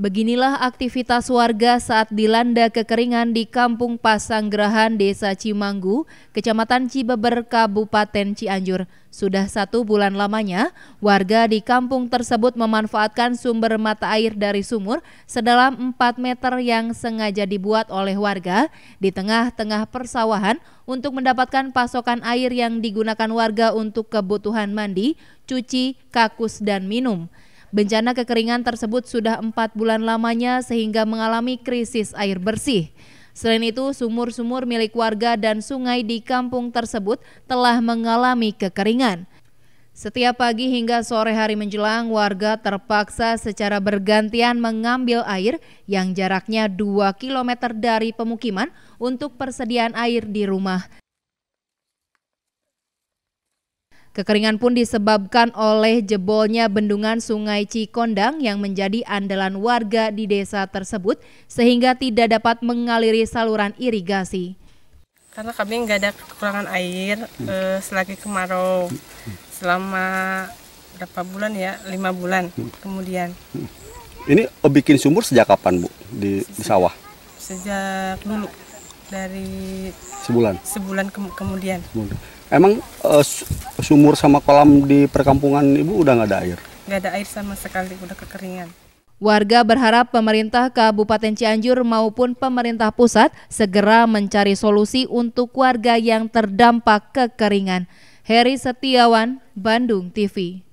Beginilah aktivitas warga saat dilanda kekeringan di Kampung Pasanggerahan, Desa Cimanggu, Kecamatan Cibeber, Kabupaten Cianjur. Sudah satu bulan lamanya, warga di kampung tersebut memanfaatkan sumber mata air dari sumur sedalam 4 meter yang sengaja dibuat oleh warga di tengah-tengah persawahan untuk mendapatkan pasokan air yang digunakan warga untuk kebutuhan mandi, cuci, kakus, dan minum. Bencana kekeringan tersebut sudah empat bulan lamanya sehingga mengalami krisis air bersih. Selain itu, sumur-sumur milik warga dan sungai di kampung tersebut telah mengalami kekeringan. Setiap pagi hingga sore hari menjelang, warga terpaksa secara bergantian mengambil air yang jaraknya 2 km dari pemukiman untuk persediaan air di rumah Kekeringan pun disebabkan oleh jebolnya bendungan Sungai Cikondang yang menjadi andalan warga di desa tersebut sehingga tidak dapat mengaliri saluran irigasi. Karena kami nggak ada kekurangan air eh, selagi kemarau selama berapa bulan ya lima bulan kemudian. Ini oh, bikin sumur sejak kapan bu di, di sawah? Sejak dulu dari sebulan sebulan ke kemudian. emang uh, sumur sama kolam di perkampungan ibu udah nggak ada air nggak ada air sama sekali udah kekeringan Warga berharap pemerintah Kabupaten Cianjur maupun pemerintah pusat segera mencari solusi untuk warga yang terdampak kekeringan. Heri Setiawan, Bandung TV.